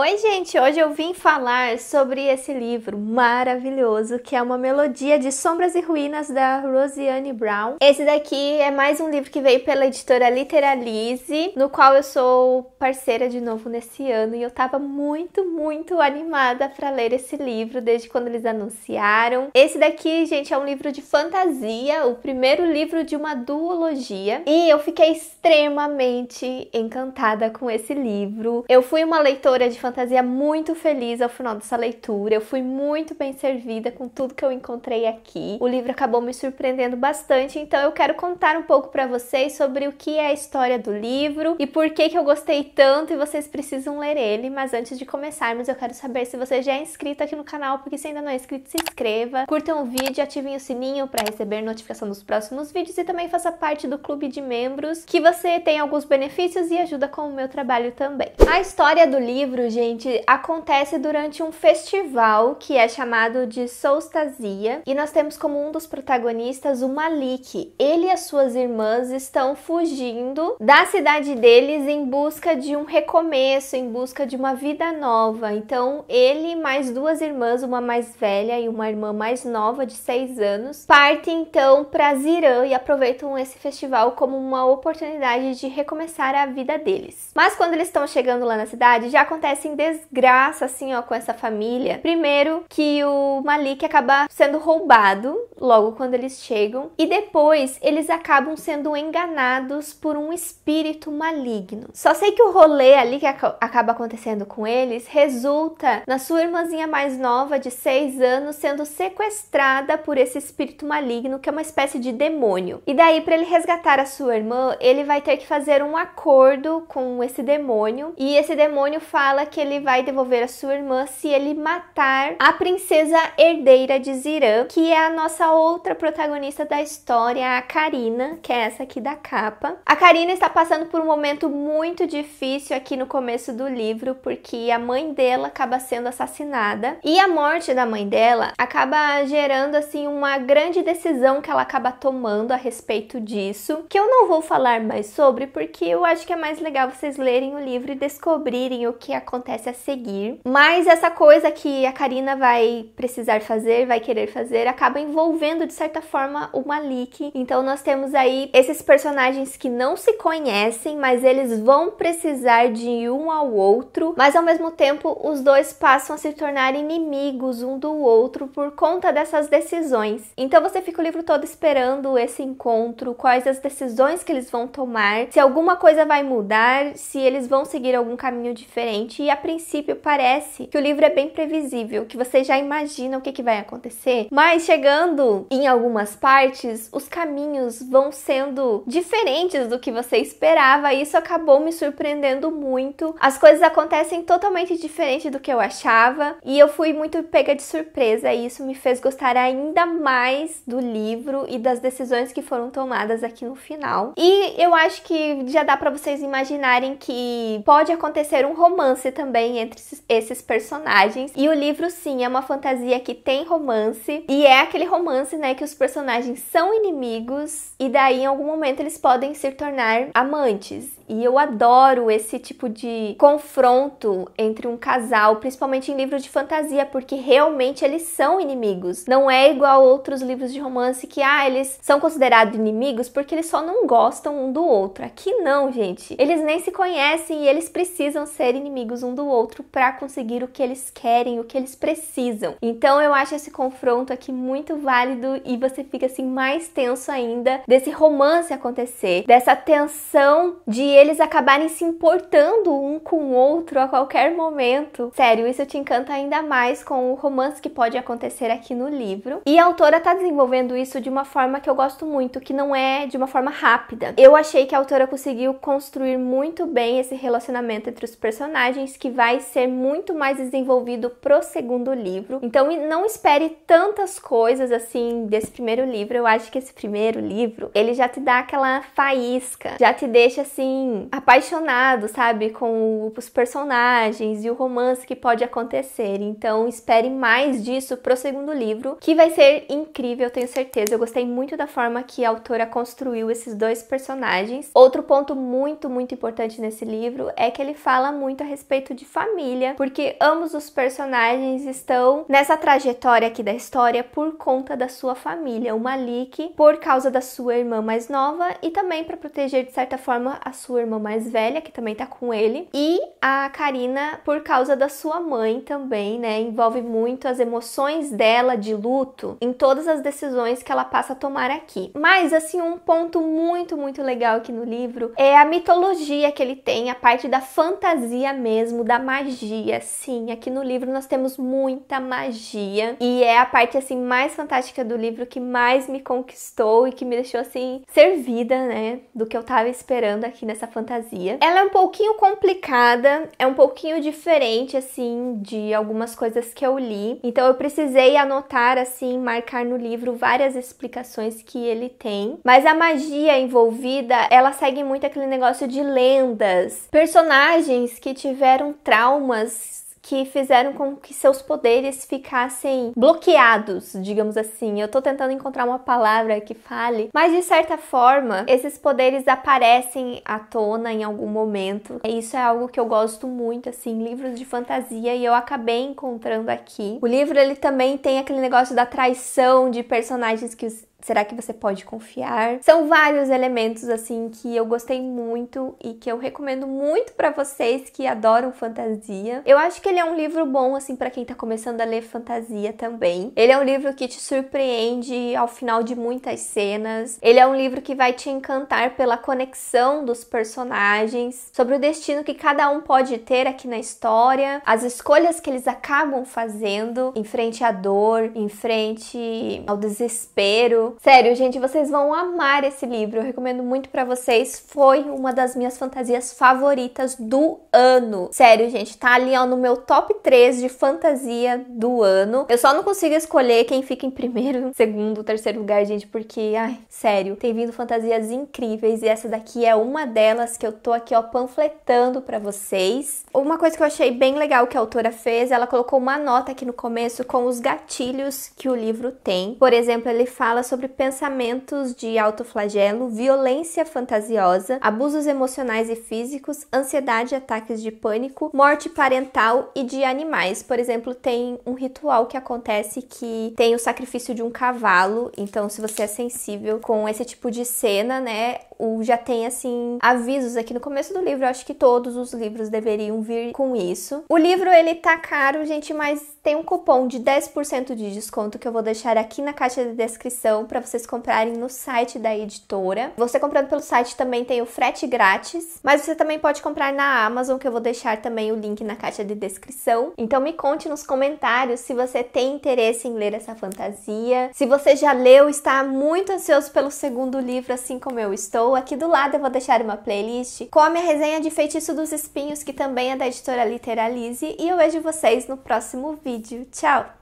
Oi, gente! Hoje eu vim falar sobre esse livro maravilhoso que é uma melodia de sombras e ruínas da Rosiane Brown. Esse daqui é mais um livro que veio pela editora Literalize, no qual eu sou parceira de novo nesse ano e eu tava muito, muito animada para ler esse livro desde quando eles anunciaram. Esse daqui, gente, é um livro de fantasia, o primeiro livro de uma duologia e eu fiquei extremamente encantada com esse livro. Eu fui uma leitora de fantasia fantasia muito feliz ao final dessa leitura. Eu fui muito bem servida com tudo que eu encontrei aqui. O livro acabou me surpreendendo bastante, então eu quero contar um pouco para vocês sobre o que é a história do livro e por que que eu gostei tanto e vocês precisam ler ele. Mas antes de começarmos, eu quero saber se você já é inscrito aqui no canal, porque se ainda não é inscrito, se inscreva, curtam o vídeo, ativem o sininho para receber notificação dos próximos vídeos e também faça parte do clube de membros, que você tem alguns benefícios e ajuda com o meu trabalho também. A história do livro, gente, acontece durante um festival que é chamado de Solstazia e nós temos como um dos protagonistas o Malik. Ele e as suas irmãs estão fugindo da cidade deles em busca de um recomeço, em busca de uma vida nova. Então, ele mais duas irmãs, uma mais velha e uma irmã mais nova de seis anos, partem então para Zirã e aproveitam esse festival como uma oportunidade de recomeçar a vida deles. Mas quando eles estão chegando lá na cidade, já acontece em desgraça assim, ó, com essa família. Primeiro que o Malik acaba sendo roubado logo quando eles chegam e depois eles acabam sendo enganados por um espírito maligno. Só sei que o rolê ali que ac acaba acontecendo com eles resulta na sua irmãzinha mais nova de 6 anos sendo sequestrada por esse espírito maligno que é uma espécie de demônio. E daí para ele resgatar a sua irmã, ele vai ter que fazer um acordo com esse demônio e esse demônio fala que ele vai devolver a sua irmã se ele matar a princesa herdeira de Zirã, que é a nossa outra protagonista da história, a Karina, que é essa aqui da capa. A Karina está passando por um momento muito difícil aqui no começo do livro, porque a mãe dela acaba sendo assassinada e a morte da mãe dela acaba gerando assim uma grande decisão que ela acaba tomando a respeito disso, que eu não vou falar mais sobre porque eu acho que é mais legal vocês lerem o livro e descobrirem o que aconteceu acontece a seguir. Mas essa coisa que a Karina vai precisar fazer, vai querer fazer, acaba envolvendo de certa forma o Malik. Então nós temos aí esses personagens que não se conhecem, mas eles vão precisar de um ao outro, mas ao mesmo tempo os dois passam a se tornar inimigos um do outro por conta dessas decisões. Então você fica o livro todo esperando esse encontro, quais as decisões que eles vão tomar, se alguma coisa vai mudar, se eles vão seguir algum caminho diferente. E a princípio parece que o livro é bem previsível, que você já imagina o que, que vai acontecer, mas chegando em algumas partes, os caminhos vão sendo diferentes do que você esperava, e isso acabou me surpreendendo muito. As coisas acontecem totalmente diferente do que eu achava, e eu fui muito pega de surpresa, e isso me fez gostar ainda mais do livro e das decisões que foram tomadas aqui no final. E eu acho que já dá para vocês imaginarem que pode acontecer um romance também entre esses personagens. E o livro, sim, é uma fantasia que tem romance. E é aquele romance, né, que os personagens são inimigos e daí em algum momento eles podem se tornar amantes. E eu adoro esse tipo de confronto entre um casal, principalmente em livro de fantasia, porque realmente eles são inimigos. Não é igual outros livros de romance que, ah, eles são considerados inimigos porque eles só não gostam um do outro. Aqui não, gente. Eles nem se conhecem e eles precisam ser inimigos um do outro para conseguir o que eles querem, o que eles precisam. Então eu acho esse confronto aqui muito válido e você fica assim mais tenso ainda desse romance acontecer, dessa tensão de eles acabarem se importando um com o outro a qualquer momento. Sério, isso te encanta ainda mais com o romance que pode acontecer aqui no livro. E a autora tá desenvolvendo isso de uma forma que eu gosto muito, que não é de uma forma rápida. Eu achei que a autora conseguiu construir muito bem esse relacionamento entre os personagens que vai ser muito mais desenvolvido pro segundo livro. Então não espere tantas coisas assim desse primeiro livro. Eu acho que esse primeiro livro, ele já te dá aquela faísca, já te deixa assim apaixonado, sabe, com os personagens e o romance que pode acontecer. Então espere mais disso pro segundo livro, que vai ser incrível, tenho certeza. Eu gostei muito da forma que a autora construiu esses dois personagens. Outro ponto muito, muito importante nesse livro é que ele fala muito a respeito conceito de família, porque ambos os personagens estão nessa trajetória aqui da história por conta da sua família. O Malik, por causa da sua irmã mais nova e também para proteger de certa forma a sua irmã mais velha, que também tá com ele, e a Karina por causa da sua mãe também, né? Envolve muito as emoções dela de luto em todas as decisões que ela passa a tomar aqui. Mas assim, um ponto muito, muito legal aqui no livro é a mitologia que ele tem, a parte da fantasia mesmo mesmo da magia. Sim, aqui no livro nós temos muita magia e é a parte assim mais fantástica do livro que mais me conquistou e que me deixou assim servida, né, do que eu tava esperando aqui nessa fantasia. Ela é um pouquinho complicada, é um pouquinho diferente assim de algumas coisas que eu li. Então eu precisei anotar assim, marcar no livro várias explicações que ele tem, mas a magia envolvida, ela segue muito aquele negócio de lendas, personagens que tiveram tiveram traumas que fizeram com que seus poderes ficassem bloqueados, digamos assim. Eu tô tentando encontrar uma palavra que fale, mas de certa forma, esses poderes aparecem à tona em algum momento. E isso é algo que eu gosto muito, assim, livros de fantasia e eu acabei encontrando aqui. O livro ele também tem aquele negócio da traição de personagens que Será que você pode confiar? São vários elementos assim que eu gostei muito e que eu recomendo muito para vocês que adoram fantasia. Eu acho que ele é um livro bom assim para quem tá começando a ler fantasia também. Ele é um livro que te surpreende ao final de muitas cenas. Ele é um livro que vai te encantar pela conexão dos personagens, sobre o destino que cada um pode ter aqui na história, as escolhas que eles acabam fazendo em frente à dor, em frente ao desespero Sério, gente, vocês vão amar esse livro. Eu recomendo muito para vocês. Foi uma das minhas fantasias favoritas do ano. Sério, gente, tá ali ó, no meu top 3 de fantasia do ano. Eu só não consigo escolher quem fica em primeiro, segundo, terceiro lugar, gente, porque, ai, sério, tem vindo fantasias incríveis e essa daqui é uma delas que eu tô aqui, ó, panfletando para vocês. Uma coisa que eu achei bem legal que a autora fez, ela colocou uma nota aqui no começo com os gatilhos que o livro tem. Por exemplo, ele fala sobre sobre pensamentos de autoflagelo, violência fantasiosa, abusos emocionais e físicos, ansiedade, ataques de pânico, morte parental e de animais. Por exemplo, tem um ritual que acontece que tem o sacrifício de um cavalo, então se você é sensível com esse tipo de cena, né, o já tem assim avisos aqui no começo do livro, eu acho que todos os livros deveriam vir com isso. O livro ele tá caro, gente, mas tem um cupom de 10% de desconto que eu vou deixar aqui na caixa de descrição para vocês comprarem no site da editora. Você comprando pelo site também tem o frete grátis, mas você também pode comprar na Amazon, que eu vou deixar também o link na caixa de descrição. Então me conte nos comentários se você tem interesse em ler essa fantasia, se você já leu, está muito ansioso pelo segundo livro, assim como eu estou. Aqui do lado eu vou deixar uma playlist com a minha resenha de Feitiço dos Espinhos, que também é da editora Literalize, e eu vejo vocês no próximo vídeo vídeo. Tchau!